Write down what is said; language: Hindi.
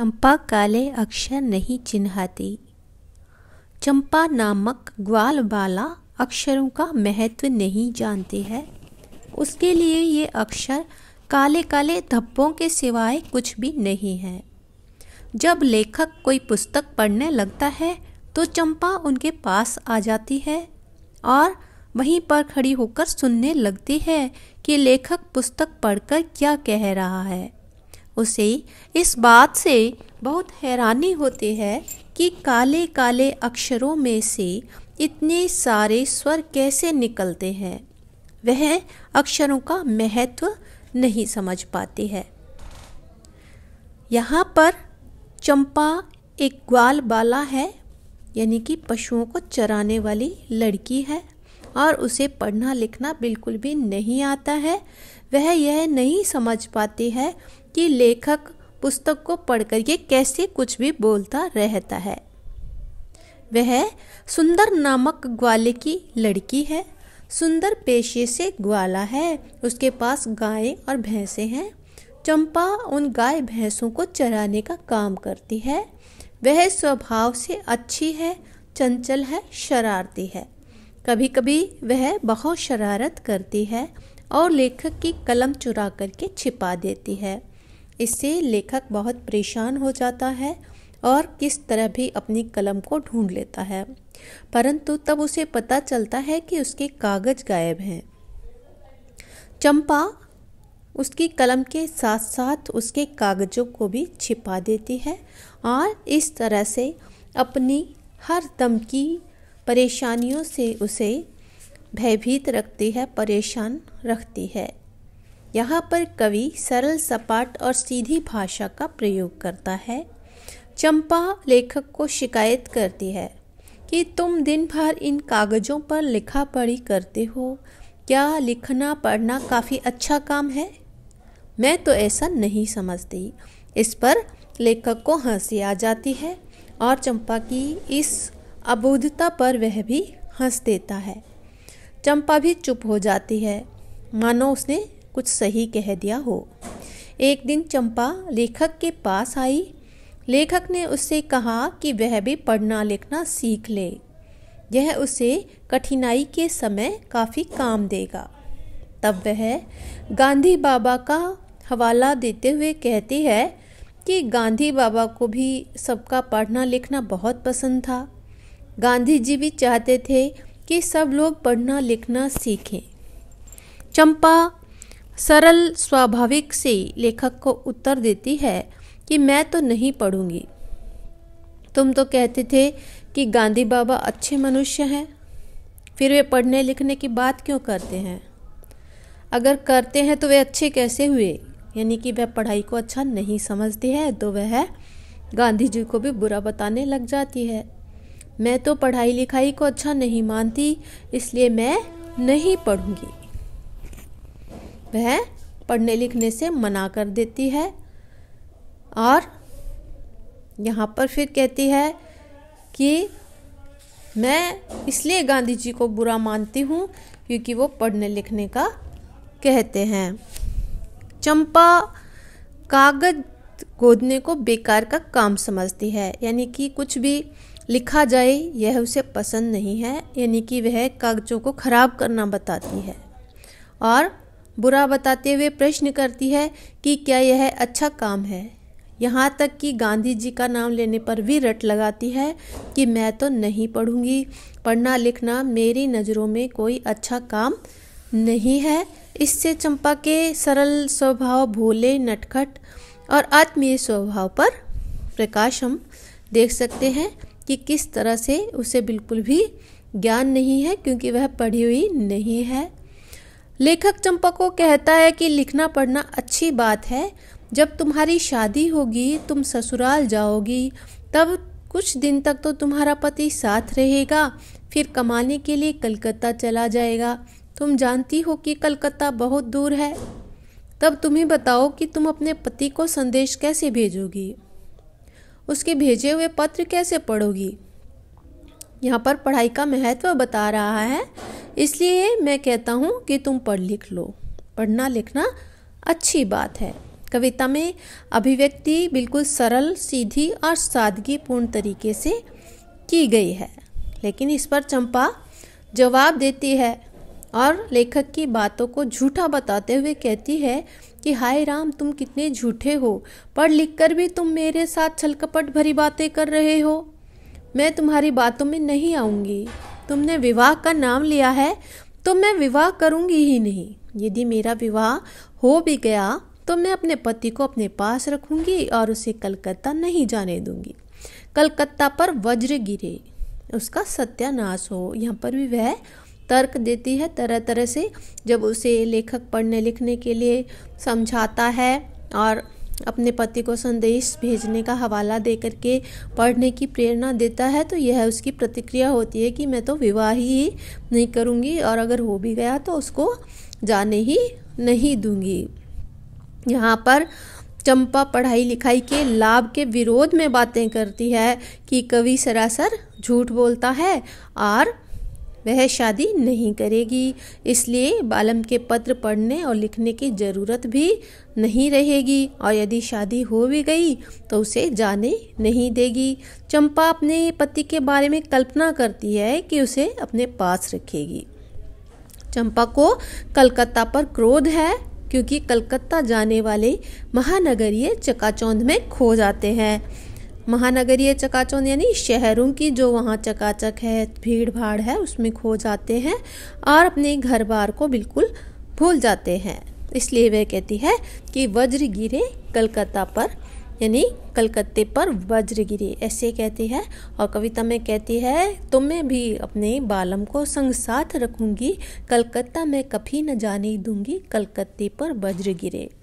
चंपा काले अक्षर नहीं चिन्हाती चंपा नामक ग्वाल बाला अक्षरों का महत्व नहीं जानती है उसके लिए ये अक्षर काले काले धब्बों के सिवाय कुछ भी नहीं है जब लेखक कोई पुस्तक पढ़ने लगता है तो चंपा उनके पास आ जाती है और वहीं पर खड़ी होकर सुनने लगती है कि लेखक पुस्तक पढ़कर क्या कह रहा है उसे इस बात से बहुत हैरानी होती है कि काले काले अक्षरों में से इतने सारे स्वर कैसे निकलते हैं वह अक्षरों का महत्व नहीं समझ पाती है यहाँ पर चंपा एक ग्वाल बाला है यानी कि पशुओं को चराने वाली लड़की है और उसे पढ़ना लिखना बिल्कुल भी नहीं आता है वह यह नहीं समझ पाती है कि लेखक पुस्तक को पढ़कर ये कैसे कुछ भी बोलता रहता है वह सुंदर नामक ग्वाले की लड़की है सुंदर पेशे से ग्वाला है उसके पास गाय और भैंसे हैं चंपा उन गाय भैंसों को चराने का काम करती है वह स्वभाव से अच्छी है चंचल है शरारती है कभी कभी वह बहुत शरारत करती है और लेखक की कलम चुरा करके छिपा देती है इससे लेखक बहुत परेशान हो जाता है और किस तरह भी अपनी कलम को ढूंढ लेता है परंतु तब उसे पता चलता है कि उसके कागज गायब हैं चंपा उसकी कलम के साथ साथ उसके कागजों को भी छिपा देती है और इस तरह से अपनी हर दम की परेशानियों से उसे भयभीत रखती है परेशान रखती है यहाँ पर कवि सरल सपाट और सीधी भाषा का प्रयोग करता है चंपा लेखक को शिकायत करती है कि तुम दिन भर इन कागज़ों पर लिखा पढ़ी करते हो क्या लिखना पढ़ना काफ़ी अच्छा काम है मैं तो ऐसा नहीं समझती इस पर लेखक को हंसी आ जाती है और चंपा की इस अबोधता पर वह भी हंस देता है चंपा भी चुप हो जाती है मानो उसने कुछ सही कह दिया हो एक दिन चंपा लेखक के पास आई लेखक ने उससे कहा कि वह भी पढ़ना लिखना सीख ले यह उसे कठिनाई के समय काफ़ी काम देगा तब वह गांधी बाबा का हवाला देते हुए कहती है कि गांधी बाबा को भी सबका पढ़ना लिखना बहुत पसंद था गांधी जी भी चाहते थे कि सब लोग पढ़ना लिखना सीखें चंपा सरल स्वाभाविक से लेखक को उत्तर देती है कि मैं तो नहीं पढ़ूंगी तुम तो कहते थे कि गांधी बाबा अच्छे मनुष्य हैं फिर वे पढ़ने लिखने की बात क्यों करते हैं अगर करते हैं तो वे अच्छे कैसे हुए यानी कि वह पढ़ाई को अच्छा नहीं समझती है तो वह गांधी जी को भी बुरा बताने लग जाती है मैं तो पढ़ाई लिखाई को अच्छा नहीं मानती इसलिए मैं नहीं पढ़ूंगी वह पढ़ने लिखने से मना कर देती है और यहाँ पर फिर कहती है कि मैं इसलिए गांधी जी को बुरा मानती हूँ क्योंकि वो पढ़ने लिखने का कहते हैं चंपा कागज गोदने को बेकार का काम समझती है यानी कि कुछ भी लिखा जाए यह उसे पसंद नहीं है यानी कि वह कागज़ों को ख़राब करना बताती है और बुरा बताते हुए प्रश्न करती है कि क्या यह अच्छा काम है यहाँ तक कि गांधी जी का नाम लेने पर भी रट लगाती है कि मैं तो नहीं पढ़ूंगी पढ़ना लिखना मेरी नज़रों में कोई अच्छा काम नहीं है इससे चंपा के सरल स्वभाव भोले नटखट और आत्मीय स्वभाव पर प्रकाश हम देख सकते हैं कि किस तरह से उसे बिल्कुल भी ज्ञान नहीं है क्योंकि वह पढ़ी हुई नहीं है लेखक चंपा को कहता है कि लिखना पढ़ना अच्छी बात है जब तुम्हारी शादी होगी तुम ससुराल जाओगी तब कुछ दिन तक तो तुम्हारा पति साथ रहेगा फिर कमाने के लिए कलकत्ता चला जाएगा तुम जानती हो कि कलकत्ता बहुत दूर है तब तुम्हें बताओ कि तुम अपने पति को संदेश कैसे भेजोगी उसके भेजे हुए पत्र कैसे पढ़ोगी यहाँ पर पढ़ाई का महत्व बता रहा है इसलिए मैं कहता हूँ कि तुम पढ़ लिख लो पढ़ना लिखना अच्छी बात है कविता में अभिव्यक्ति बिल्कुल सरल सीधी और सादगीपूर्ण तरीके से की गई है लेकिन इस पर चंपा जवाब देती है और लेखक की बातों को झूठा बताते हुए कहती है कि हाय राम तुम कितने झूठे हो पढ़ लिख कर भी तुम मेरे साथ छलकपट भरी बातें कर रहे हो मैं तुम्हारी बातों में नहीं आऊँगी तुमने विवाह का नाम लिया है तो मैं विवाह करूंगी ही नहीं यदि मेरा विवाह हो भी गया तो मैं अपने पति को अपने पास रखूंगी और उसे कलकत्ता नहीं जाने दूंगी कलकत्ता पर वज्र गिरे उसका सत्यानाश हो यहाँ पर भी वह तर्क देती है तरह तरह से जब उसे लेखक पढ़ने लिखने के लिए समझाता है और अपने पति को संदेश भेजने का हवाला दे करके पढ़ने की प्रेरणा देता है तो यह उसकी प्रतिक्रिया होती है कि मैं तो विवाह ही नहीं करूँगी और अगर हो भी गया तो उसको जाने ही नहीं दूंगी यहाँ पर चंपा पढ़ाई लिखाई के लाभ के विरोध में बातें करती है कि कवि सरासर झूठ बोलता है और वह शादी नहीं करेगी इसलिए बालम के पत्र पढ़ने और लिखने की ज़रूरत भी नहीं रहेगी और यदि शादी हो भी गई तो उसे जाने नहीं देगी चंपा अपने पति के बारे में कल्पना करती है कि उसे अपने पास रखेगी चंपा को कलकत्ता पर क्रोध है क्योंकि कलकत्ता जाने वाले महानगरीय चकाचौंध में खो जाते हैं महानगरीय चकाचौंध यानी शहरों की जो वहाँ चकाचक है भीड़ भाड़ है उसमें खो जाते हैं और अपने घर बार को बिल्कुल भूल जाते हैं इसलिए वह कहती है कि वज्र गिरे कलकत्ता पर यानी कलकत्ते पर वज्र गिरे ऐसे कहती है और कविता में कहती है तो मैं भी अपने बालम को संग साथ रखूंगी कलकत्ता में कभी न जाने दूंगी कलकत्ते पर वज्र गिरे